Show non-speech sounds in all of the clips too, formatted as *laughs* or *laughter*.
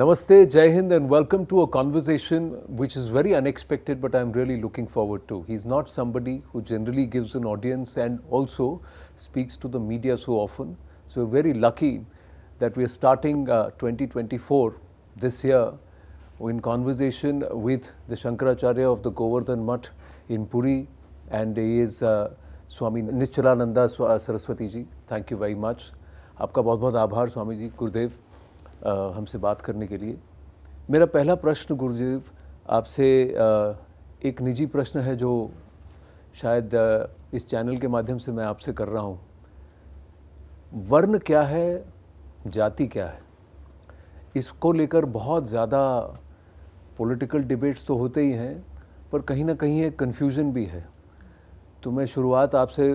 Namaste, Jai Hind, and welcome to a conversation which is very unexpected, but I'm really looking forward to. He's not somebody who generally gives an audience and also speaks to the media so often. So, we're very lucky that we are starting uh, 2024 this year in conversation with the Shankaracharya of the Govardhan Mutt in Puri, and he is uh, Swami Nischalananda Saraswati ji. Thank you very much. आपका बहुत बहुत आभार Swami जी हमसे बात करने के लिए मेरा पहला प्रश्न गुरुजीव आपसे एक निजी प्रश्न है जो शायद इस चैनल के माध्यम से मैं आपसे कर रहा हूँ वर्ण क्या है जाति क्या है इसको लेकर बहुत ज़्यादा पॉलिटिकल डिबेट्स तो होते ही हैं पर कहीं ना कहीं एक कन्फ्यूज़न भी है तो मैं शुरुआत आपसे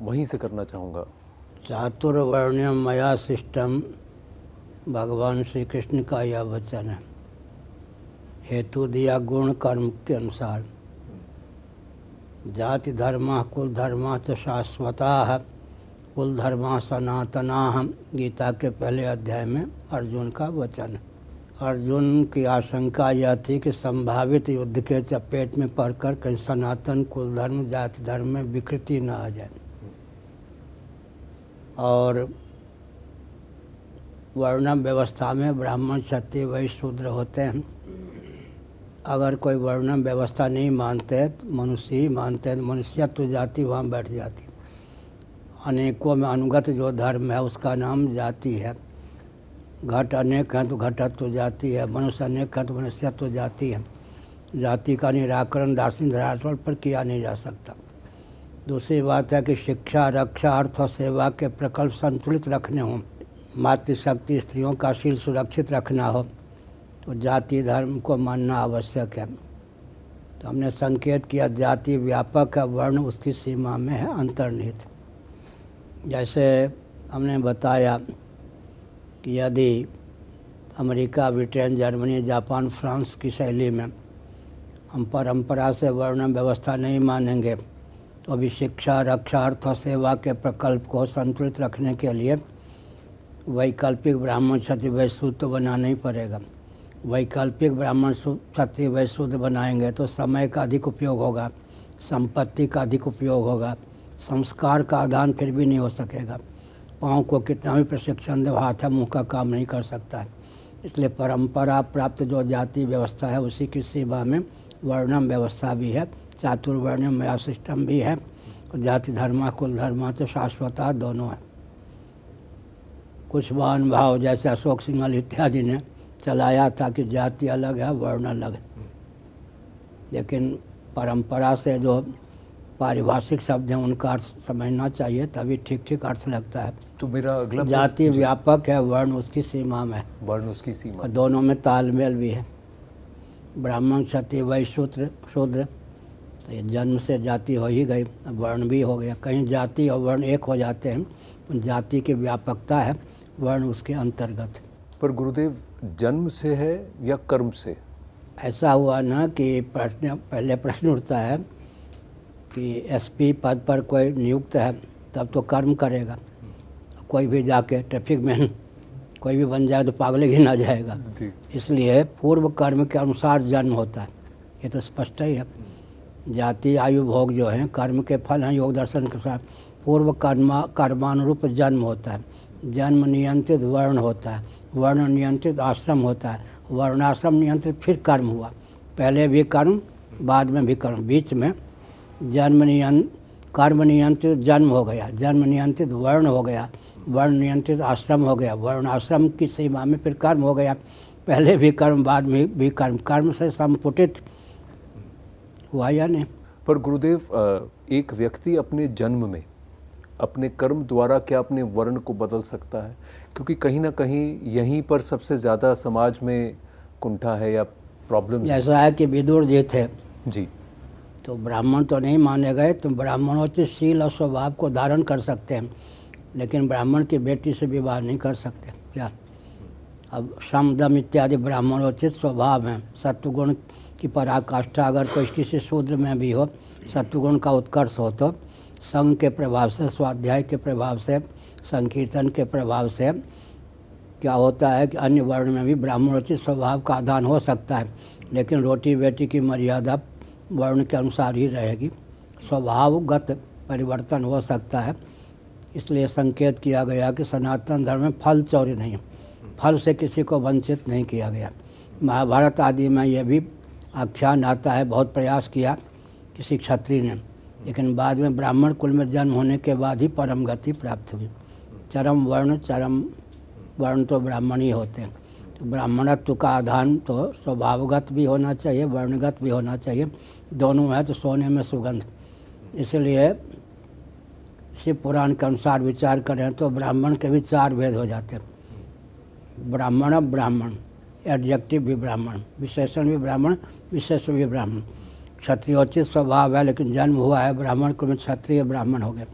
वहीं से करना चाहूँगा चातुर्वर्ण मया सिस्टम भगवान श्री कृष्ण का यह वचन है हेतु दिया गुण कर्म के अनुसार जाति धर्म कुल धर्म तो शाश्वता कुल धर्म सनातना गीता के पहले अध्याय में अर्जुन का वचन अर्जुन की आशंका यह थी कि संभावित युद्ध के चपेट में पड़कर कहीं सनातन कुल धर्म जाति धर्म में विकृति न आ जाए और वर्णम व्यवस्था में ब्राह्मण क्षत्रिय वही शूद्र होते हैं अगर कोई वर्णम व्यवस्था नहीं मानते तो मनुष्य ही मानते हैं तो मनुष्यत्व जाति वहाँ बैठ जाती अनेकों में अनुगत जो धर्म है उसका नाम जाति है घट अनेक हैं तो घटत्व जाति है मनुष्य अनेक हैं तो मनुष्यत्व जाति है जाति का निराकरण दार्शनिक धरातल पर किया नहीं जा सकता दूसरी बात है कि शिक्षा रक्षा अर्थ और सेवा के प्रकल्प संतुलित रखने हों मातृशक्ति स्त्रियों का सिर सुरक्षित रखना हो तो जाति धर्म को मानना आवश्यक है तो हमने संकेत किया जाति व्यापक है वर्ण उसकी सीमा में है अंतर्निहित जैसे हमने बताया कि यदि America Britain Germany Japan France की शैली में हम परंपरा से वर्ण व्यवस्था नहीं मानेंगे तो अभी शिक्षा रक्षा अर्थ और सेवा के प्रकल्प को संतुलित रखने के लिए वैकल्पिक ब्राह्मण क्षति वैश्व तो बनाना ही पड़ेगा वैकल्पिक ब्राह्मण क्षति वैशुद्ध बनाएंगे तो समय का अधिक उपयोग होगा संपत्ति का अधिक उपयोग होगा संस्कार का आदान फिर भी नहीं हो सकेगा पाँव को कितना भी प्रशिक्षण दे हाथ है मुँह का काम नहीं कर सकता है इसलिए परंपरा प्राप्त जो जाति व्यवस्था है उसी की सेवा में वर्णम व्यवस्था भी है चातुर्वर्ण सिस्टम भी है जाति धर्मा कुल धर्मा तो शाश्वत दोनों है कुछ वान भाव जैसे अशोक सिंघल इत्यादि ने चलाया था कि जाति अलग है वर्ण अलग है लेकिन परंपरा से जो पारिभाषिक शब्द हैं उनका अर्थ समझना चाहिए तभी ठीक ठीक अर्थ लगता है तो मेरा अगला जाति व्यापक है वर्ण उसकी सीमा में वर्ण उसकी सीमा दोनों में तालमेल भी है ब्राह्मण क्षति वैश्यूत्र शूद्र ये जन्म से जाति हो ही गई वर्ण भी हो गया कहीं जाति और वर्ण एक हो जाते हैं जाति की व्यापकता है वर्ण उसके अंतर्गत पर गुरुदेव जन्म से है या कर्म से ऐसा हुआ ना कि प्रश्न पहले प्रश्न उठता है कि एसपी पद पर कोई नियुक्त है तब तो कर्म करेगा कोई भी जाके ट्रैफिक मैन कोई भी बन जाए तो पागले ना जाएगा इसलिए पूर्व कर्म के अनुसार जन्म होता है ये तो स्पष्ट ही है जाति आयु भोग जो है कर्म के फल हैं योग दर्शन के साथ पूर्व कर्मा कर्मानुरूप जन्म होता है जन्म नियंत्रित वर्ण होता है वर्ण नियंत्रित आश्रम होता है वर्णाश्रम नियंत्रित फिर कर्म हुआ पहले भी कर्म बाद में भी कर्म बीच में जन्म नियंत्र कर्म नियंत्रित जन्म हो गया जन्म नियंत्रित वर्ण हो गया वर्ण नियंत्रित आश्रम हो गया वर्ण आश्रम की सीमा में फिर कर्म हो गया पहले भी कर्म बाद में भी कर्म कर्म से संपुटित हुआ या नहीं पर गुरुदेव एक व्यक्ति अपने जन्म में अपने कर्म द्वारा क्या अपने वर्ण को बदल सकता है क्योंकि कहीं ना कहीं यहीं पर सबसे ज़्यादा समाज में कुंठा है या प्रॉब्लम ऐसा है कि विदुर जी थे जी तो ब्राह्मण तो नहीं माने गए तो ब्राह्मणों शील और स्वभाव को धारण कर सकते हैं लेकिन ब्राह्मण की बेटी से विवाह नहीं कर सकते क्या अब समदम इत्यादि ब्राह्मणोचित स्वभाव हैं सत्वगुण की पराकाष्ठा अगर कोई किसी शूद्र में भी हो सत्वगुण का उत्कर्ष हो तो संघ के प्रभाव से स्वाध्याय के प्रभाव से संकीर्तन के प्रभाव से क्या होता है कि अन्य वर्ण में भी ब्राह्मणोचित स्वभाव का आदान हो सकता है लेकिन रोटी बेटी की मर्यादा वर्ण के अनुसार ही रहेगी स्वभावगत परिवर्तन हो सकता है इसलिए संकेत किया गया कि सनातन धर्म में फल चौरी नहीं फल से किसी को वंचित नहीं किया गया महाभारत आदि में यह भी आख्यान आता है बहुत प्रयास किया किसी क्षत्रिय ने लेकिन बाद में ब्राह्मण कुल में जन्म होने के बाद ही परम गति प्राप्त हुई चरम वर्ण चरम वर्ण तो ब्राह्मण ही होते हैं तो ब्राह्मणत्व का आधान तो स्वभावगत भी होना चाहिए वर्णगत भी होना चाहिए दोनों है तो सोने में सुगंध इसलिए शिव पुराण के अनुसार विचार करें तो ब्राह्मण के भी चार भेद हो जाते हैं ब्राह्मण ब्राह्मण एडजेक्टिव भी ब्राह्मण विशेषण भी ब्राह्मण विशेष भी ब्राह्मण क्षत्रियोचित स्वभाव है लेकिन जन्म हुआ है ब्राह्मण कुल में क्षत्रिय ब्राह्मण हो गए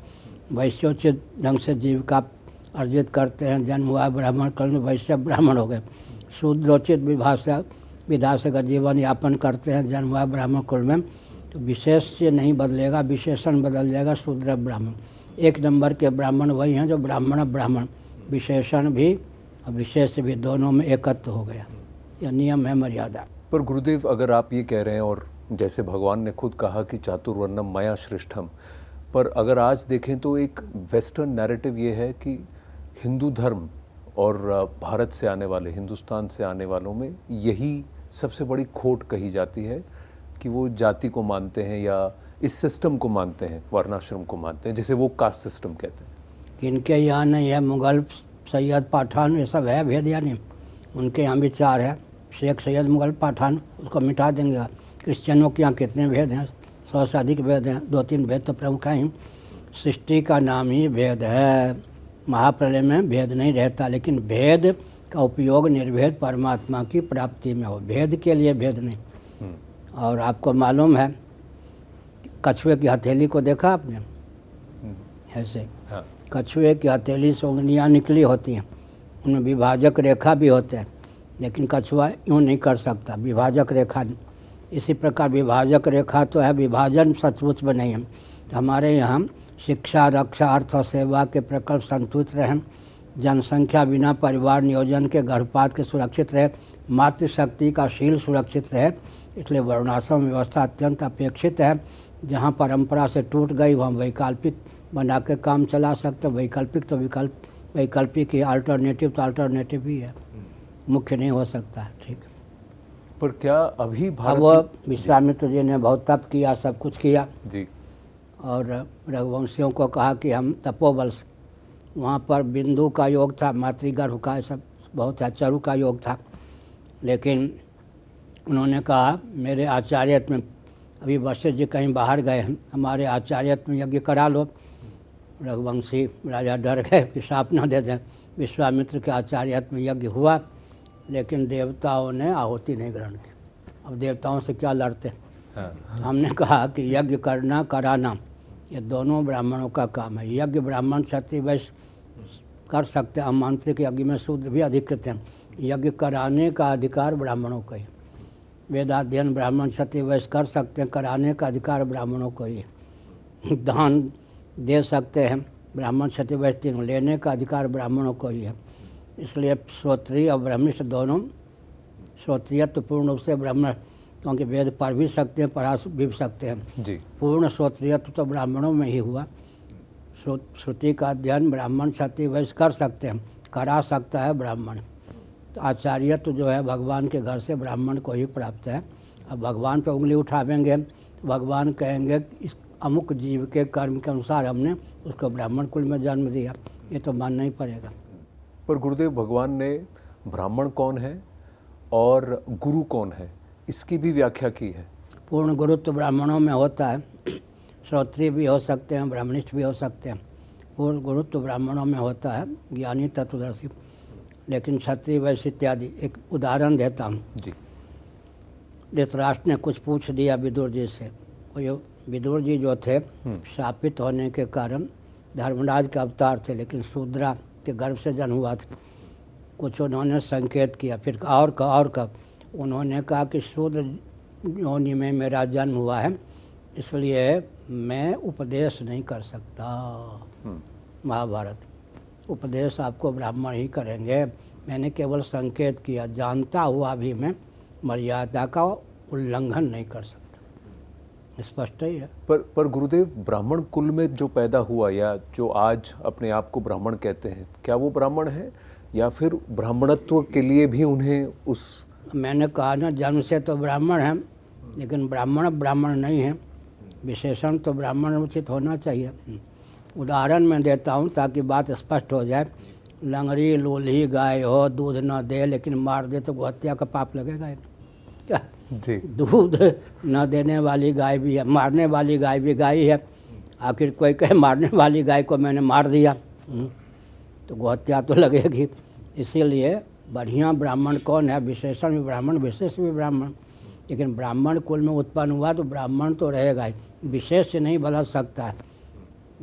वैश्योचित ढंग से जीविका अर्जित करते हैं जन्म हुआ है ब्राह्मण कुल में वैश्य ब्राह्मण हो गए शूद्रोचित विभाव से विधा से अगर जीवन यापन करते हैं जन्म हुआ ब्राह्मण कुल में तो विशेष से नहीं बदलेगा विशेषण बदल जाएगा शूद्र ब्राह्मण एक नंबर के ब्राह्मण वही हैं जो ब्राह्मण ब्राह्मण विशेषण भी और विशेष भी दोनों में एकत्र हो गया यह नियम है मर्यादा पर गुरुदेव अगर आप ये कह रहे हैं और जैसे भगवान ने खुद कहा कि चातुर्वर्णम माया श्रेष्ठम पर अगर आज देखें तो एक वेस्टर्न नैरेटिव ये है कि हिंदू धर्म और भारत से आने वाले हिंदुस्तान से आने वालों में यही सबसे बड़ी खोट कही जाती है कि वो जाति को मानते हैं या इस सिस्टम को मानते हैं वर्णाश्रम को मानते हैं जिसे वो कास्ट सिस्टम कहते हैं इनके यहाँ नहीं है मुगल सैयद पाठान ये सब है भेद यानी उनके यहाँ भी चार है शेख सैयद मुगल पाठान उसको मिटा देंगे क्रिश्चियनों के यहाँ कितने भेद हैं सौ से अधिक भेद हैं दो तीन भेद तो प्रमुख हैं सृष्टि का नाम ही भेद है महाप्रलय में भेद नहीं रहता लेकिन भेद का उपयोग निर्भेद परमात्मा की प्राप्ति में हो भेद के लिए भेद नहीं हम्म। और आपको मालूम है कछुए की हथेली को देखा आपने हम्म। ऐसे हाँ। कछुए की हथेली से उंगलियाँ निकली होती हैं उनमें विभाजक रेखा भी होते हैं लेकिन कछुआ यूँ नहीं कर सकता विभाजक रेखा नहीं इसी प्रकार विभाजक रेखा तो है विभाजन सचमुच में नहीं है तो हमारे यहाँ शिक्षा रक्षा अर्थ और सेवा के प्रकल्प संतुलित रहें जनसंख्या बिना परिवार नियोजन के गर्भपात के सुरक्षित रहे मातृशक्ति का शील सुरक्षित रहे इसलिए वर्णाश्रम व्यवस्था अत्यंत अपेक्षित है जहाँ परंपरा से टूट गई वहाँ वैकल्पिक बनाकर काम चला सकते वैकल्पिक तो विकल्प वैकल्पिक ही अल्टरनेटिव तो अल्टरनेटिव ही है हम्म। मुख्य नहीं हो सकता ठीक है पर क्या अभी भारत विश्वामित्र जी ने बहुत तप किया सब कुछ किया जी और रघुवंशियों को कहा कि हम तपोबल वहाँ पर बिंदु का योग था मातृगर्भ का सब बहुत है अच्छा चरु का योग था लेकिन उन्होंने कहा मेरे आचार्यत्व में अभी वशिष्ठ जी कहीं बाहर गए हैं हमारे आचार्यत्व में यज्ञ करा लो रघुवंशी राजा डर गए कि साप न दे दें विश्वामित्र के आचार्यत्व में यज्ञ हुआ लेकिन देवताओं ने आहुति नहीं ग्रहण की अब देवताओं से क्या लड़ते हाँ, हाँ। तो हमने कहा कि यज्ञ करना कराना ये दोनों ब्राह्मणों का काम है यज्ञ ब्राह्मण क्षति वैश्य कर सकते हैं मांत्रिक यज्ञ में शूद्र भी अधिकृत हैं यज्ञ कराने का अधिकार ब्राह्मणों का ही वेदाध्ययन ब्राह्मण क्षति वैश्य कर सकते हैं कराने का अधिकार ब्राह्मणों को ही दान दे सकते हैं ब्राह्मण क्षति वैश्य लेने का अधिकार ब्राह्मणों को ही है इसलिए श्रोत्रीय और ब्रह्मिष्ठ दोनों श्रोत्रीय तो पूर्ण रूप से ब्राह्मण क्योंकि वेद पढ़ भी सकते हैं पढ़ा भी सकते हैं जी पूर्ण श्रोत्रीय तो ब्राह्मणों में ही हुआ श्रुति का अध्ययन ब्राह्मण क्षति वैश्य कर सकते हैं करा सकता है ब्राह्मण तो आचार्य तो जो है भगवान के घर से ब्राह्मण को ही प्राप्त है अब भगवान पर उंगली उठावेंगे तो भगवान कहेंगे इस अमुक जीव के कर्म के अनुसार हमने उसको ब्राह्मण कुल में जन्म दिया ये तो मानना ही पड़ेगा पर गुरुदेव भगवान ने ब्राह्मण कौन है और गुरु कौन है इसकी भी व्याख्या की है पूर्ण गुरु तो ब्राह्मणों में होता है श्रोत्रीय भी हो सकते हैं ब्राह्मणिष्ठ भी हो सकते हैं पूर्ण गुरु तो ब्राह्मणों में होता है ज्ञानी तत्वदर्शी लेकिन क्षत्रिय वैश्य इत्यादि एक उदाहरण देता हूँ जी धृतराष्ट्र ने कुछ पूछ दिया विदुर जी से ये विदुर जी जो थे हम्म। शापित होने के कारण धर्मराज के अवतार थे लेकिन शूद्रा के गर्भ से जन्म हुआ था कुछ उन्होंने संकेत किया फिर और का और का उन्होंने कहा कि शुद्ध योनि में मेरा जन्म हुआ है इसलिए मैं उपदेश नहीं कर सकता हम्म। महाभारत उपदेश आपको ब्राह्मण ही करेंगे मैंने केवल संकेत किया जानता हुआ भी मैं मर्यादा का उल्लंघन नहीं कर सकता स्पष्ट ही है पर पर गुरुदेव ब्राह्मण कुल में जो पैदा हुआ या जो आज अपने आप को ब्राह्मण कहते हैं क्या वो ब्राह्मण है या फिर ब्राह्मणत्व के लिए भी उन्हें उस मैंने कहा ना जन्म से तो ब्राह्मण है लेकिन ब्राह्मण ब्राह्मण नहीं है विशेषण तो ब्राह्मण उचित होना चाहिए उदाहरण मैं देता हूँ ताकि बात स्पष्ट हो जाए लंगड़ी लोल्ही गाय हो दूध ना दे लेकिन मार दे तो हत्या का पाप लगेगा क्या दूध न देने वाली गाय भी है मारने वाली गाय भी गाय है आखिर कोई कहे मारने वाली गाय को मैंने मार दिया हम्म। तो गोहत्या तो लगेगी इसीलिए बढ़िया ब्राह्मण कौन है विशेषण भी ब्राह्मण विशेष भी ब्राह्मण लेकिन ब्राह्मण कुल में उत्पन्न हुआ तो ब्राह्मण तो रहेगा ही विशेष से नहीं बदल सकता है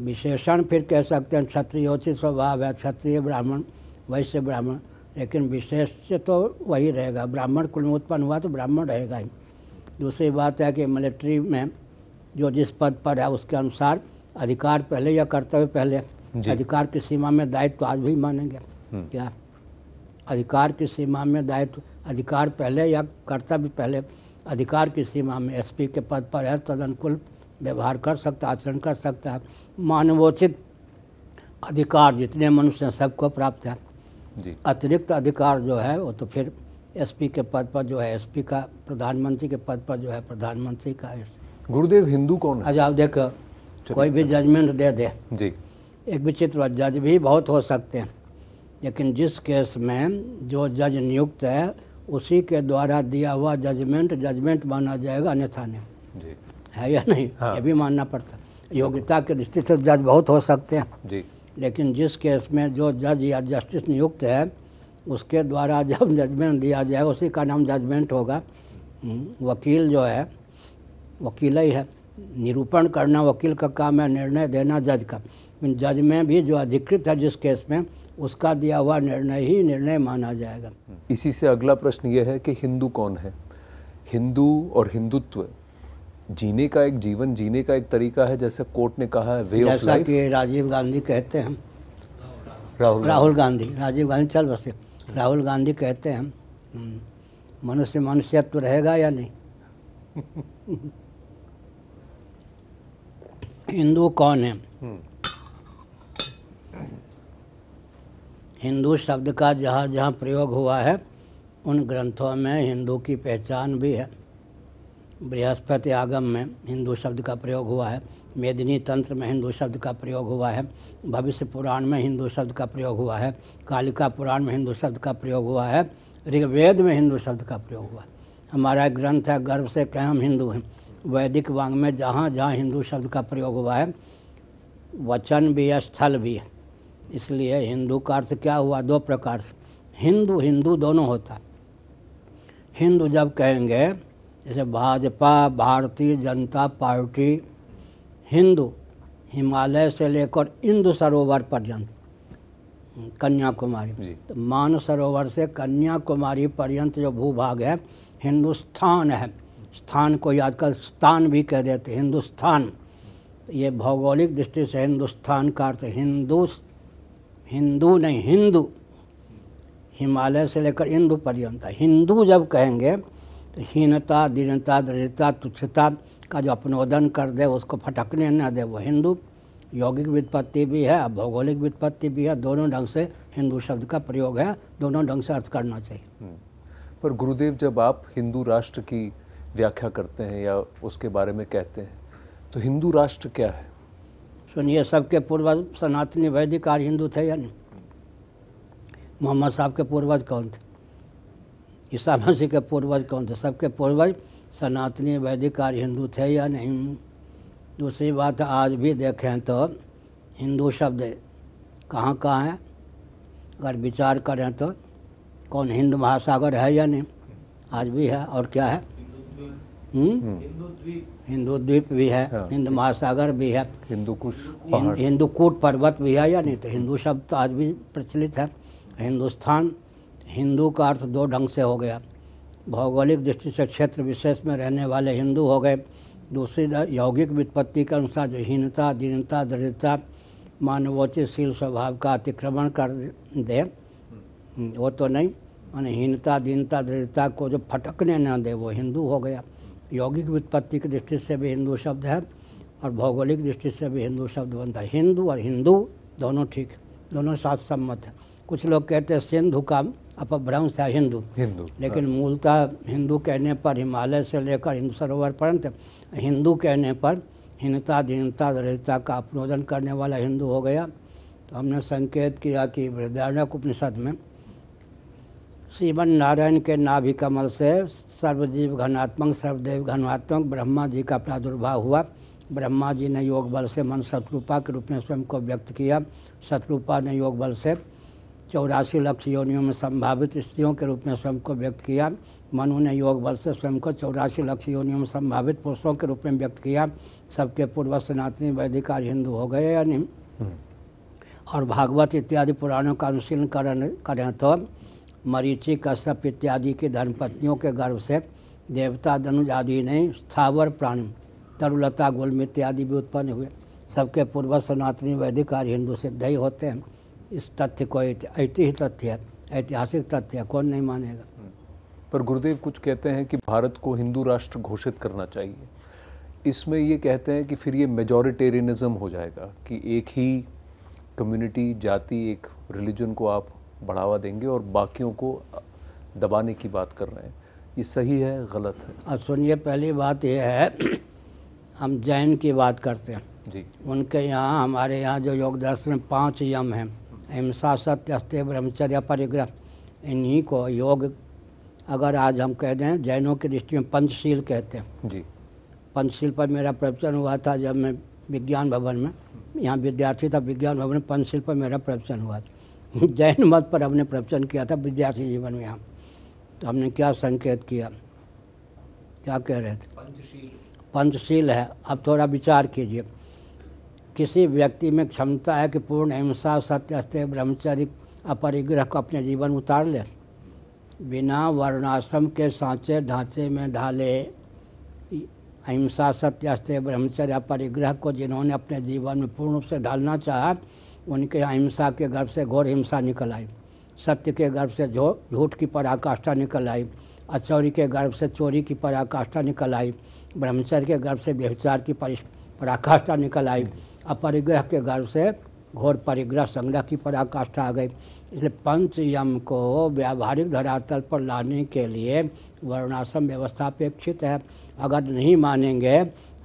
विशेषण फिर कह सकते हैं क्षत्रियोचित स्वभाव है क्षत्रिय ब्राह्मण वैश्य ब्राह्मण लेकिन विशेष तो वही रहेगा ब्राह्मण कुल में उत्पन्न हुआ तो ब्राह्मण रहेगा ही दूसरी बात है कि मिलिट्री में जो जिस पद पर है उसके अनुसार अधिकार पहले या कर्तव्य पहले अधिकार की सीमा में दायित्व तो आज भी मानेंगे हम्म। क्या अधिकार की सीमा में दायित्व अधिकार पहले या कर्तव्य पहले अधिकार की सीमा में एसपी के पद पर है तद अनुकूल व्यवहार कर सकता है आचरण कर सकता है मानवोचित अधिकार जितने मनुष्य हैं सबको प्राप्त है अतिरिक्त अधिकार जो है वो तो फिर एसपी के पद पर जो है एसपी का प्रधानमंत्री के पद पर जो है प्रधानमंत्री का गुरुदेव हिंदू कौन है आज देख कोई भी जजमेंट दे दे जी एक विचित्र जज भी बहुत हो सकते हैं लेकिन जिस केस में जो जज नियुक्त है उसी के द्वारा दिया हुआ जजमेंट जजमेंट माना जाएगा अन्यथा नहीं है या नहीं हाँ। ये भी मानना पड़ता योग्यता के दृष्टि से जज बहुत हो सकते हैं जी लेकिन जिस केस में जो जज या जस्टिस नियुक्त है उसके द्वारा *laughs* जब जजमेंट दिया जाए उसी का नाम जजमेंट होगा हम्म, वकील जो है वकील ही है निरूपण करना वकील का काम है निर्णय देना जज का जज में भी जो अधिकृत है जिस केस में उसका दिया हुआ निर्णय ही निर्णय माना जाएगा इसी से अगला प्रश्न यह है कि हिंदू कौन है हिंदू और हिंदुत्व जीने का एक जीवन जीने का एक तरीका है जैसे कोर्ट ने कहा है वे ऑफ लाइफ कि राजीव गांधी कहते हैं राहुल राहुल गांधी राजीव गांधी चल बस राहुल गांधी कहते हैं हम्म, मनुष्य मनुष्यत्व रहेगा या नहीं *laughs* हिंदू कौन है हम्म। हिंदू शब्द का जहाँ जहाँ प्रयोग हुआ है उन ग्रंथों में हिंदू की पहचान भी है बृहस्पति आगम में हिंदू शब्द का प्रयोग हुआ है मेदिनी तंत्र में हिंदू शब्द का प्रयोग हुआ है भविष्य पुराण में हिंदू शब्द का प्रयोग हुआ है कालिका पुराण में हिंदू शब्द का प्रयोग हुआ है ऋग्वेद में हिंदू शब्द का प्रयोग हुआ है हमारा ग्रंथ है गर्व से कह हम हिंदू हैं वैदिक वांग में जहाँ जहाँ हिंदू शब्द का प्रयोग हुआ है वचन भी है स्थल भी है इसलिए हिंदू का अर्थ क्या हुआ दो प्रकार से हिंदू हिंदू दोनों होता है हिंदू जब कहेंगे जैसे भाजपा भारतीय जनता पार्टी हिंदू हिमालय से लेकर इंदु सरोवर पर्यंत कन्याकुमारी तो मान सरोवर से कन्याकुमारी पर्यंत जो भूभाग है हिंदुस्तान है स्थान को याद कर स्थान भी कह देते हिंदुस्तान तो ये भौगोलिक दृष्टि से हिंदुस्तान का अर्थ हिंदू हिंदू नहीं हिंदू हिमालय से लेकर इंदू पर्यंत हिंदू जब कहेंगे हीनता दीनता दरिद्रता तुच्छता का जो अपनोदन कर दे उसको फटकने न दे वो हिंदू यौगिक वित्पत्ति भी है भौगोलिक वित्पत्ति भी है दोनों ढंग से हिंदू शब्द का प्रयोग है दोनों ढंग से अर्थ करना चाहिए हम्म। पर गुरुदेव जब आप हिंदू राष्ट्र की व्याख्या करते हैं या उसके बारे में कहते हैं तो हिंदू राष्ट्र क्या है सुनिए सबके पूर्वज सनातनी वैदिक आर्य हिंदू थे या नहीं मोहम्मद साहब के पूर्वज कौन थे ईसा मसीह के पूर्वज कौन थे सबके पूर्वज सनातनी वैदिक और हिंदू थे या नहीं दूसरी बात आज भी देखें तो हिंदू शब्द कहाँ कहाँ है अगर विचार करें तो कौन हिंद महासागर है या नहीं आज भी है और क्या है हिंदू द्वीप हम्म? भी है हाँ। हिंद महासागर भी है हिंदू कुश हिंदू कूट पर्वत भी है या नहीं तो हिंदू शब्द तो आज भी प्रचलित है हिंदुस्तान हिंदू का अर्थ दो ढंग से हो गया भौगोलिक दृष्टि से क्षेत्र विशेष में रहने वाले हिंदू हो गए दूसरी यौगिक वित्पत्ति के अनुसार जो हीनता दीनता दृढ़ता मानवोचितशील स्वभाव का अतिक्रमण कर दे वो तो नहीं मानी हीनता दीनता दृढ़ता को जो फटकने ना दे वो हिंदू हो गया यौगिक वित्पत्ति की दृष्टि से भी हिंदू शब्द है और भौगोलिक दृष्टि से भी हिंदू शब्द बनता है हिंदू और हिंदू दोनों ठीक दोनों साथ सम्मत है कुछ लोग कहते हैं सिंधु का अपभ्रंश है हिंदू हिंदू हाँ। लेकिन मूलतः हिंदू कहने पर हिमालय से लेकर हिंदू सरोवर पर्यंत हिंदू कहने पर हीनता दीनता दरिद्रता का अपनोदन करने वाला हिंदू हो गया तो हमने संकेत किया कि वृद्धारण्यक उपनिषद में श्रीमन नारायण के नाभि कमल से सर्वजीव घनात्मक सर्वदेव घनात्मक ब्रह्मा जी का प्रादुर्भाव हुआ ब्रह्मा जी ने योग बल से मन शत्रुपा के रूप में स्वयं को व्यक्त किया शत्रुपा ने योग बल से चौरासी लक्ष योनियों में संभावित स्त्रियों के रूप में स्वयं को व्यक्त किया मनु ने योग बल से स्वयं को चौरासी लक्ष योनियों में संभावित पुरुषों के रूप में व्यक्त किया सबके पूर्व सनातनी वैदिकार हिंदू हो गए या नहीं हम्म। और भागवत इत्यादि पुराणों का अनुशीलन करें करें तो मरीचि कश्यप इत्यादि की धर्मपत्नियों के गर्भ से देवता धनुज आदि नहीं स्थावर प्राणी तरुलता गुल इत्यादि भी उत्पन्न हुए सबके पूर्व सनातनी वैदिक हिंदू सिद्ध ही होते हैं इस तथ्य को ऐतिहासिक तथ्य ऐतिहासिक तथ्य कौन नहीं मानेगा पर गुरुदेव कुछ कहते हैं कि भारत को हिंदू राष्ट्र घोषित करना चाहिए इसमें ये कहते हैं कि फिर ये मेजोरिटेरियनिज्म हो जाएगा कि एक ही कम्युनिटी जाति एक रिलीजन को आप बढ़ावा देंगे और बाकियों को दबाने की बात कर रहे हैं ये सही है गलत है अब सुनिए पहली बात यह है हम जैन की बात करते हैं जी उनके यहाँ हमारे यहाँ जो योग दर्शन में पाँच यम हैं अहिंसा सत्य अस्त्य ब्रह्मचर्य परिग्रह इन्हीं को योग अगर आज हम कह दें जैनों की दृष्टि में पंचशील कहते हैं जी पंचशील पर मेरा प्रवचन हुआ था जब मैं विज्ञान भवन में यहाँ विद्यार्थी था विज्ञान भवन में पंचशील पर मेरा प्रवचन हुआ था *laughs* जैन मत पर हमने प्रवचन किया था विद्यार्थी जीवन में यहाँ तो हमने क्या संकेत किया क्या कह रहे थे पंचशील पंचशील है अब थोड़ा विचार कीजिए किसी व्यक्ति में क्षमता है कि पूर्ण अहिंसा सत्य अस्त्य ब्रह्मचर्य अपरिग्रह को अपने जीवन उतार ले बिना वर्णाश्रम के सांचे ढांचे में ढाले अहिंसा सत्य अस्त्य ब्रह्मचर्य अपरिग्रह को जिन्होंने अपने जीवन में पूर्ण रूप से ढालना चाहा उनके अहिंसा के गर्भ से घोर हिंसा निकल आई सत्य के गर्भ से झूठ की पराकाष्ठा निकल आई अचौरी के गर्भ से चोरी की पराकाष्ठा निकल आई ब्रह्मचर्य के गर्भ से व्यविचार की पराकाष्ठा निकल आई अब परिग्रह के गर्व से घोर परिग्रह संग्रह की पराकाष्ठा आ गई इसलिए पंचयम को व्यावहारिक धरातल पर लाने के लिए वर्णाश्रम व्यवस्था अपेक्षित है अगर नहीं मानेंगे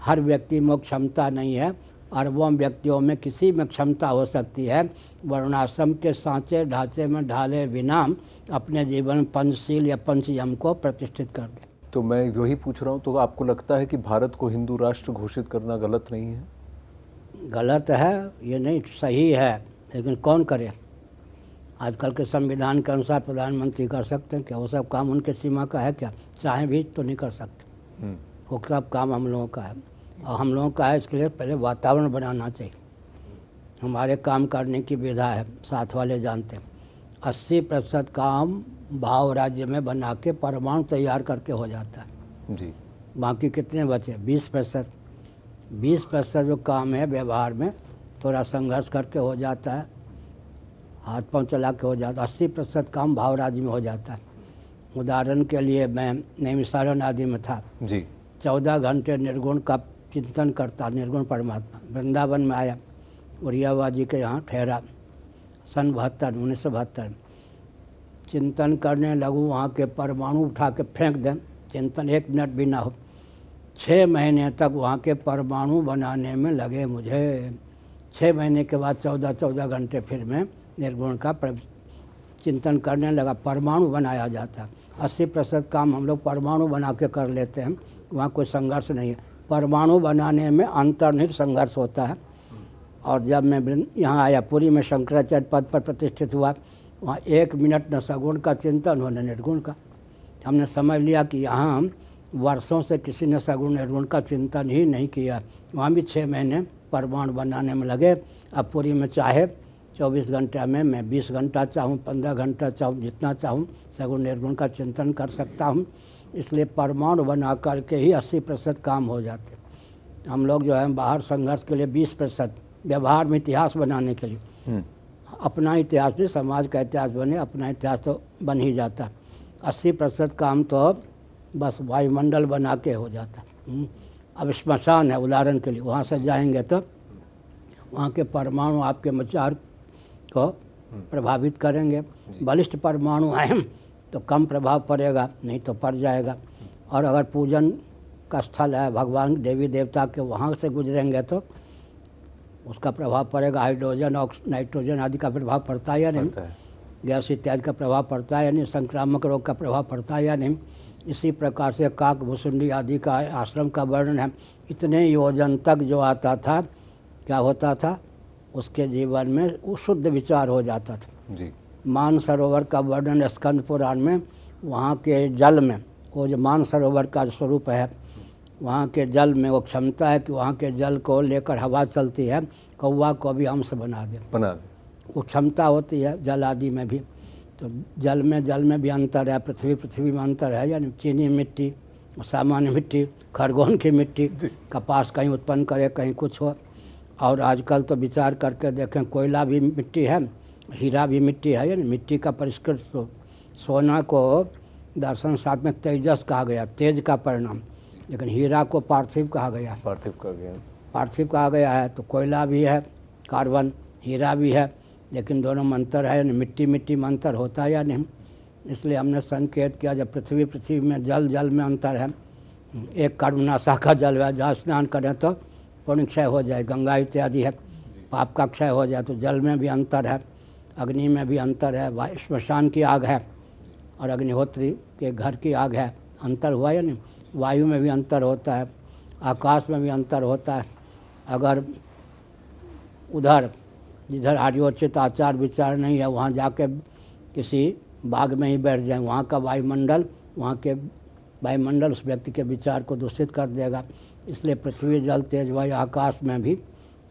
हर व्यक्ति में क्षमता नहीं है अरबों व्यक्तियों में किसी में क्षमता हो सकती है वर्णाश्रम के सांचे ढांचे में ढाले बिना अपने जीवन पंचशील या पंचयम को प्रतिष्ठित कर दें तो मैं यही पूछ रहा हूँ तो आपको लगता है कि भारत को हिंदू राष्ट्र घोषित करना गलत नहीं है गलत है ये नहीं सही है लेकिन कौन करे आजकल के संविधान के अनुसार प्रधानमंत्री कर सकते हैं क्या वो सब काम उनके सीमा का है क्या चाहे भी तो नहीं कर सकते हम्म। वो सब काम हम लोगों का है और हम लोगों का है इसके लिए पहले वातावरण बनाना चाहिए हमारे काम करने की विधा है साथ वाले जानते हैं अस्सी प्रतिशत काम भाव राज्य में बना के परमाणु तैयार करके हो जाता है जी बाकी कितने बचे बीस प्रतिशत बीस परसेंट जो काम है व्यवहार में थोड़ा संघर्ष करके हो जाता है हाथ पाँव चला के हो जाता है अस्सी प्रतिशत काम भावराज में हो जाता है उदाहरण के लिए मैं नैमिसारण आदि में था जी चौदह घंटे निर्गुण का चिंतन करता निर्गुण परमात्मा वृंदावन में आया उड़ियावा जी के यहाँ ठहरा सन बहत्तर उन्नीस सौ बहत्तर चिंतन करने लगूँ वहाँ के परमाणु उठा के फेंक दें चिंतन एक मिनट भी ना हो छः महीने तक वहाँ के परमाणु बनाने में लगे मुझे छः महीने के बाद चौदह चौदह घंटे फिर मैं निर्गुण का चिंतन करने लगा परमाणु बनाया जाता अस्सी प्रतिशत काम हम लोग परमाणु बना के कर लेते हैं वहाँ कोई संघर्ष नहीं है परमाणु बनाने में अंतर्निहित संघर्ष होता है और जब मैं यहाँ आया पुरी में शंकराचार्य पद पर प्रतिष्ठित हुआ वहाँ एक मिनट न सगुण का चिंतन हो निर्गुण का हमने समझ लिया कि यहाँ हम वर्षों से किसी ने सगुण निर्गुण का चिंतन ही नहीं किया वहाँ भी छः महीने परमाणु बनाने में लगे अब पूरी में चाहे चौबीस घंटे में मैं बीस घंटा चाहूँ पंद्रह घंटा चाहूँ जितना चाहूँ सगुण निर्गुण का चिंतन कर सकता हूँ इसलिए परमाणु बना कर के ही अस्सी प्रतिशत काम हो जाते हम लोग जो है बाहर संघर्ष के लिए बीस प्रतिशत व्यवहार में इतिहास बनाने के लिए हम्म। अपना इतिहास भी समाज का इतिहास बने अपना इतिहास तो बन ही जाता अस्सी प्रतिशत काम तो बस वायुमंडल बना के हो जाता है हम्म। अब स्मशान है उदाहरण के लिए वहाँ से जाएंगे तो वहाँ के परमाणु आपके मचार को प्रभावित करेंगे बलिष्ठ परमाणु हैं तो कम प्रभाव पड़ेगा नहीं तो पड़ जाएगा और अगर पूजन का स्थल है भगवान देवी देवता के वहाँ से गुजरेंगे तो उसका प्रभाव पड़ेगा हाइड्रोजन ऑक्स नाइट्रोजन आदि का प्रभाव पड़ता है या नहीं गैस इत्यादि का प्रभाव पड़ता है या नहीं संक्रामक रोग का प्रभाव पड़ता है या नहीं इसी प्रकार से काक भुसुंडी आदि का आश्रम का वर्णन है इतने योजन तक जो आता था क्या होता था उसके जीवन में वो शुद्ध विचार हो जाता था जी मान सरोवर का वर्णन स्कंद पुराण में वहाँ के जल में वो जो मान सरोवर का स्वरूप है वहाँ के जल में वो क्षमता है कि वहाँ के जल को लेकर हवा चलती है कौवा को भी अंश बना दे बना दे वो क्षमता होती है जल आदि में भी तो जल में जल में भी अंतर है पृथ्वी पृथ्वी में अंतर है यानी चीनी मिट्टी सामान्य मिट्टी खरगोन की मिट्टी कपास कहीं उत्पन्न करे कहीं कुछ हो और आजकल तो विचार करके देखें कोयला भी मिट्टी है हीरा भी मिट्टी है यानी मिट्टी का परिष्कृत तो सोना को दर्शन साथ में तेजस कहा गया तेज का परिणाम लेकिन हीरा को पार्थिव कहा गया पार्थिव कहा गया पार्थिव कहा गया है तो कोयला भी है कार्बन हीरा भी है लेकिन दोनों में अंतर है मिट्टी मिट्टी में अंतर होता है या नहीं इसलिए हमने संकेत किया जब पृथ्वी पृथ्वी में जल जल में अंतर है एक कर्मनाशा का जल है जहाँ स्नान करें तो पुण्य क्षय हो जाए गंगा इत्यादि है पाप का क्षय हो जाए तो जल में भी अंतर है अग्नि में भी अंतर है श्मशान की आग है और अग्निहोत्री के घर की आग है अंतर हुआ या नहीं वायु में भी अंतर होता है आकाश में भी अंतर होता है अगर उधर जिधर आर्योचित आचार विचार नहीं है वहाँ जाके किसी बाग में ही बैठ जाए वहाँ का वायुमंडल वहाँ के वायुमंडल उस व्यक्ति के विचार को दूषित कर देगा इसलिए पृथ्वी जल तेज वायु आकाश में भी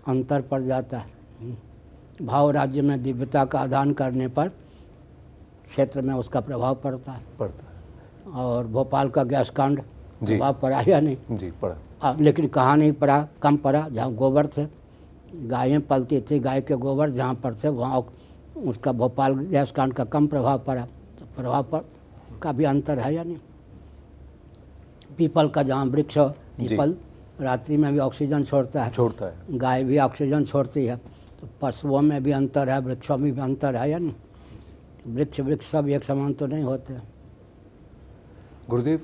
अंतर पड़ जाता है भाव राज्य में दिव्यता का आदान करने पर क्षेत्र में उसका प्रभाव पड़ता है पड़ता है और भोपाल का गैस कांड प्रभाव पड़ा या नहीं जी पड़ा आ, लेकिन कहाँ नहीं पड़ा कम पड़ा जहाँ गोबर थे गायें पलती थी गाय के गोबर जहाँ पर थे वहाँ उसका भोपाल गैस कांड का कम प्रभाव पड़ा तो प्रभाव पर का भी अंतर है यानी पीपल का जहाँ वृक्ष पीपल रात्रि में भी ऑक्सीजन छोड़ता है छोड़ता है गाय भी ऑक्सीजन छोड़ती है तो पशुओं में भी अंतर है वृक्षों में भी अंतर है यानी वृक्ष वृक्ष सब एक समान तो नहीं होते गुरुदेव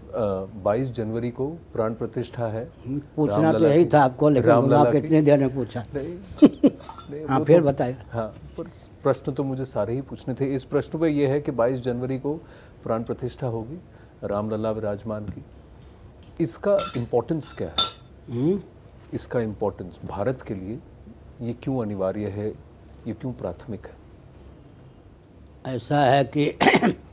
22 जनवरी को प्राण प्रतिष्ठा है हम्म, पूछना तो यही था आपको लेकिन आप कितने देर में पूछा नहीं, *laughs* नहीं हाँ तो- फिर बताए हाँ प्रश्न तो मुझे सारे ही पूछने थे इस प्रश्न पे यह है कि 22 जनवरी को प्राण प्रतिष्ठा होगी रामलला विराजमान की इसका इम्पोर्टेंस क्या है हम्म। इसका इम्पोर्टेंस भारत के लिए ये क्यों अनिवार्य है ये क्यों प्राथमिक है ऐसा है कि *clears throat*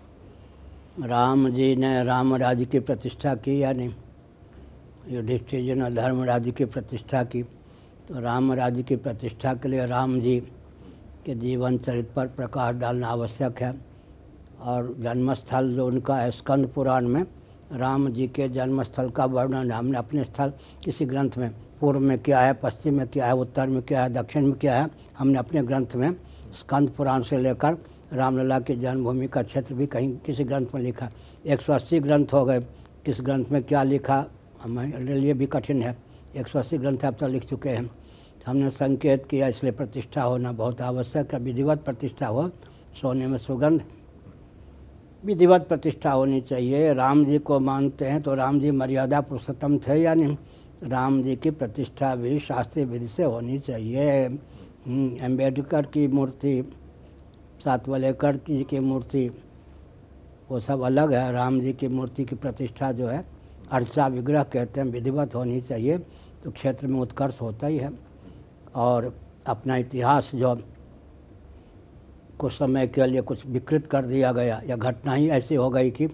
राम जी ने राम राज्य की प्रतिष्ठा की या नहीं युधिष्ठिर जी ने धर्म राज्य की प्रतिष्ठा की तो राम राज्य की प्रतिष्ठा के लिए राम जी के जीवन चरित्र पर प्रकाश डालना आवश्यक है और जन्मस्थल जो उनका है स्कंद पुराण में राम जी के जन्मस्थल का वर्णन हमने अपने स्थल किसी ग्रंथ में पूर्व में क्या है पश्चिम में क्या है उत्तर में क्या है दक्षिण में क्या है हमने अपने ग्रंथ में स्कंद पुराण से लेकर रामलला की जन्मभूमि का क्षेत्र भी कहीं किसी ग्रंथ में लिखा एक सौ अस्सी ग्रंथ हो गए किस ग्रंथ में क्या लिखा हमारे लिए भी कठिन है एक सौ अस्सी ग्रंथ अब तक लिख चुके हैं हमने संकेत किया इसलिए प्रतिष्ठा होना बहुत आवश्यक है विधिवत प्रतिष्ठा हो सोने में सुगंध विधिवत प्रतिष्ठा होनी चाहिए राम जी को मानते हैं तो राम जी मर्यादा पुरुषोत्तम थे या नहीं राम जी की प्रतिष्ठा भी शास्त्रीय विधि से होनी चाहिए अम्बेडकर हम्म, की मूर्ति साथ वाले कर्ज जी की मूर्ति वो सब अलग है राम जी की मूर्ति की प्रतिष्ठा जो है अर्चा विग्रह कहते हैं विधिवत होनी चाहिए तो क्षेत्र में उत्कर्ष होता ही है और अपना इतिहास जो कुछ समय के लिए कुछ विकृत कर दिया गया या घटना ही ऐसी हो गई कि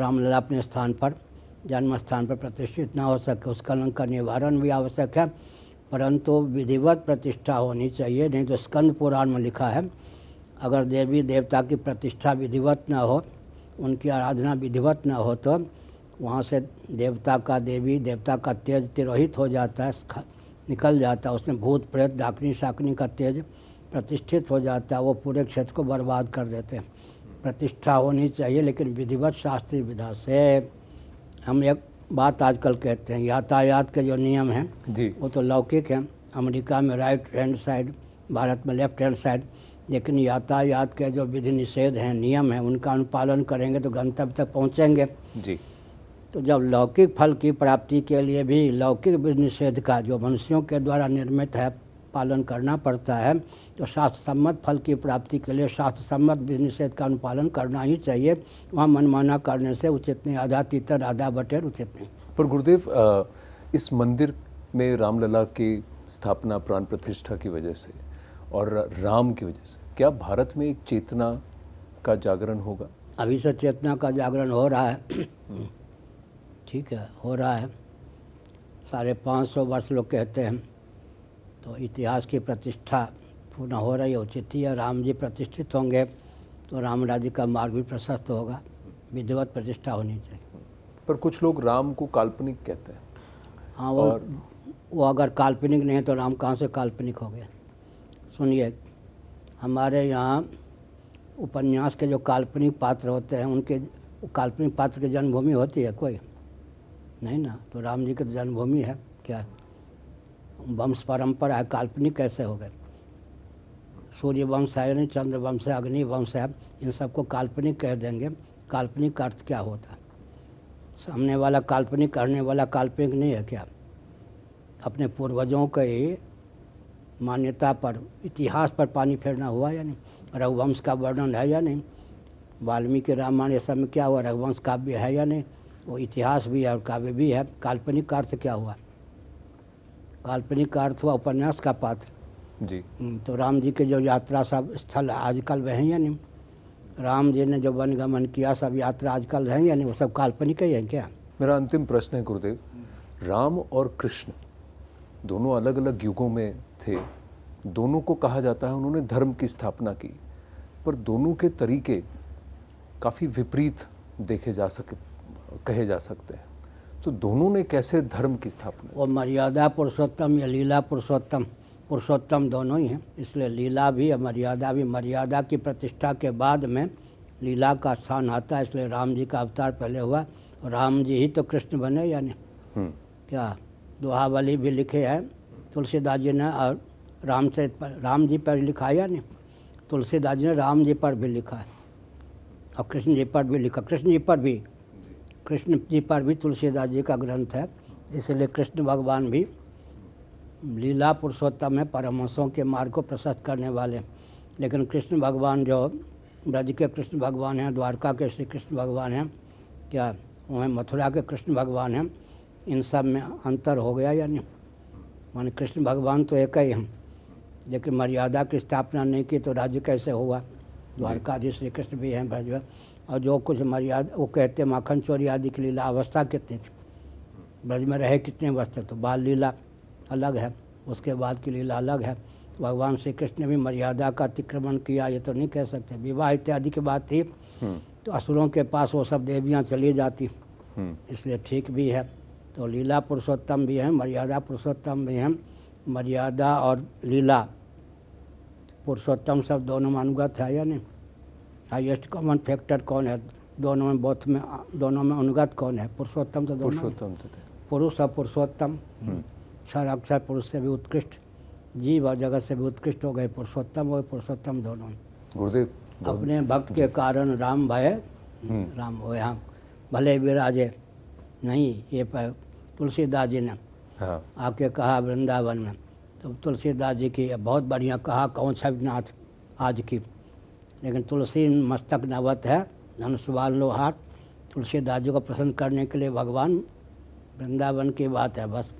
रामलला अपने स्थान पर जन्म स्थान पर प्रतिष्ठित ना हो सके उसका कलंक का निवारण भी आवश्यक है परंतु विधिवत प्रतिष्ठा होनी चाहिए नहीं तो स्कंद पुराण में लिखा है अगर देवी देवता की प्रतिष्ठा विधिवत न हो उनकी आराधना विधिवत न हो तो वहाँ से देवता का देवी देवता का तेज तिरोहित हो जाता है निकल जाता है उसमें भूत प्रेत डाकनी शाकनी का तेज प्रतिष्ठित हो जाता है वो पूरे क्षेत्र को बर्बाद कर देते हैं प्रतिष्ठा होनी चाहिए लेकिन विधिवत शास्त्रीय विधा से हम एक बात आजकल कहते हैं यातायात के जो नियम हैं वो तो लौकिक हैं अमेरिका में राइट हैंड साइड भारत में लेफ्ट हैंड साइड लेकिन यातायात के जो विधि निषेध हैं नियम हैं उनका अनुपालन करेंगे तो गंतव्य तक पहुँचेंगे जी तो जब लौकिक फल की प्राप्ति के लिए भी लौकिक विधि निषेध का जो मनुष्यों के द्वारा निर्मित है पालन करना पड़ता है तो शास्त्र सम्मत फल की प्राप्ति के लिए शास्त्र सम्मत विधि निषेध का अनुपालन करना ही चाहिए वहाँ मनमाना करने से उचित नहीं आधा तीतर आधा बटेर उचित नहीं पर गुरुदेव इस मंदिर में रामलला की स्थापना प्राण प्रतिष्ठा की वजह से और राम की वजह से क्या भारत में एक चेतना का जागरण होगा अभी से चेतना का जागरण हो रहा है ठीक है हो रहा है साढ़े पाँच सौ वर्ष लोग कहते हैं तो इतिहास की प्रतिष्ठा पूर्ण हो रही है उचित ही है राम जी प्रतिष्ठित होंगे तो राम राज्य का मार्ग भी प्रशस्त होगा विधिवत प्रतिष्ठा होनी चाहिए पर कुछ लोग राम को काल्पनिक कहते हैं हाँ वो और... वो अगर काल्पनिक नहीं है तो राम कहाँ से काल्पनिक हो गया सुनिए हमारे यहाँ उपन्यास के जो काल्पनिक पात्र होते हैं उनके काल्पनिक पात्र की जन्मभूमि होती है कोई नहीं ना तो राम जी की तो जन्मभूमि है क्या वंश परंपरा है काल्पनिक कैसे हो गए सूर्य वंश है यानी चंद्र वंश है अग्नि वंश है इन सबको काल्पनिक कह देंगे काल्पनिक का अर्थ क्या होता है सामने वाला काल्पनिक करने वाला काल्पनिक नहीं है क्या अपने पूर्वजों के मान्यता पर इतिहास पर पानी फेरना हुआ या नहीं रघुवंश का वर्णन है या नहीं वाल्मीकि रामायण ये सब क्या हुआ रघुवंश काव्य है या नहीं वो इतिहास भी है और काव्य भी है काल्पनिक अर्थ क्या हुआ काल्पनिक अर्थ हुआ उपन्यास का पात्र जी हम्म, तो राम जी के जो यात्रा सब स्थल आजकल वह हैं या नहीं राम जी ने जो वनगमन किया सब यात्रा आजकल रहें या नहीं वो सब काल्पनिक ही है क्या मेरा अंतिम प्रश्न है गुरुदेव राम और कृष्ण दोनों अलग अलग युगों में थे दोनों को कहा जाता है उन्होंने धर्म की स्थापना की पर दोनों के तरीके काफ़ी विपरीत देखे जा सके कहे जा सकते हैं तो दोनों ने कैसे धर्म की स्थापना और मर्यादा पुरुषोत्तम या लीला पुरुषोत्तम पुरुषोत्तम दोनों ही हैं इसलिए लीला भी या मर्यादा भी मर्यादा की प्रतिष्ठा के बाद में लीला का स्थान आता है इसलिए राम जी का अवतार पहले हुआ राम जी ही तो कृष्ण बने यानी हम्म। क्या दोहावली भी लिखे हैं तुलसीदास जी ने और राम से राम जी पर लिखा या नहीं तुलसीदास जी ने राम जी पर भी लिखा है और कृष्ण जी पर भी लिखा कृष्ण जी पर भी कृष्ण जी पर भी तुलसीदास जी का ग्रंथ है इसलिए कृष्ण भगवान भी लीला पुरुषोत्तम है परमहंसों के मार्ग को प्रशस्त करने वाले लेकिन कृष्ण भगवान जो ब्रज के कृष्ण भगवान हैं द्वारका के श्री कृष्ण भगवान हैं क्या वहीं मथुरा के कृष्ण भगवान हैं इन सब में अंतर हो गया या नहीं मान कृष्ण भगवान तो एक ही हम लेकिन मर्यादा की स्थापना नहीं की तो राज्य कैसे हुआ द्वारकाधी श्री कृष्ण भी हैं भज और जो कुछ मर्यादा वो कहते माखन चोरी आदि की लीला अवस्था कितनी थी ब्रज में रहे कितने वर्ष तो बाल लीला अलग है उसके बाद की लीला अलग है भगवान श्री कृष्ण ने भी मर्यादा का अतिक्रमण किया ये तो नहीं कह सकते विवाह इत्यादि की बात थी हम्म। तो असुरों के पास वो सब देवियाँ चली जाती हम्म। इसलिए ठीक भी है तो लीला पुरुषोत्तम भी हैं मर्यादा पुरुषोत्तम भी हैं मर्यादा और लीला पुरुषोत्तम सब दोनों में अनुगत है या नहीं हाइएस्ट कॉमन फैक्टर कौन है दोनों में बोथ में दोनों में अनुगत कौन है पुरुषोत्तम तो दोनों पुरुषोत्तम तो थे पुरुष और पुरुषोत्तम क्षर हम्म। अक्षर पुरुष से भी उत्कृष्ट जीव और जगत से भी उत्कृष्ट हो गए पुरुषोत्तम हो पुरुषोत्तम दोनों गुरुदेव अपने भक्त के कारण राम भय हम्म। राम हो हम हाँ। भले विराजे नहीं ये तुलसीदास जी ने हाँ। आके कहा वृंदावन में तब तुलसीदास जी की बहुत बढ़िया कहा कौन सब नाथ आज की लेकिन तुलसी मस्तक नवत है धनुष्वान लोहा तुलसीदास जी को प्रसन्न करने के लिए भगवान वृंदावन की बात है बस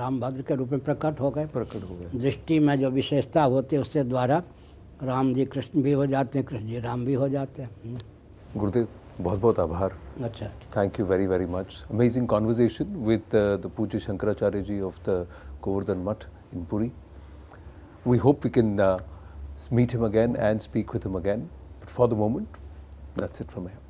रामभद्र के रूप में प्रकट हो गए प्रकट हो गए दृष्टि में जो विशेषता होती है उसके द्वारा राम जी कृष्ण भी हो जाते हैं कृष्ण जी राम भी हो जाते हैं गुरुदेव बहुत बहुत आभार Thank you very, very much. Amazing conversation with uh, the Puja Shankaracharya ji of the Govardhan Mutt in Puri. We hope we can uh, meet him again and speak with him again. But for the moment, that's it from here.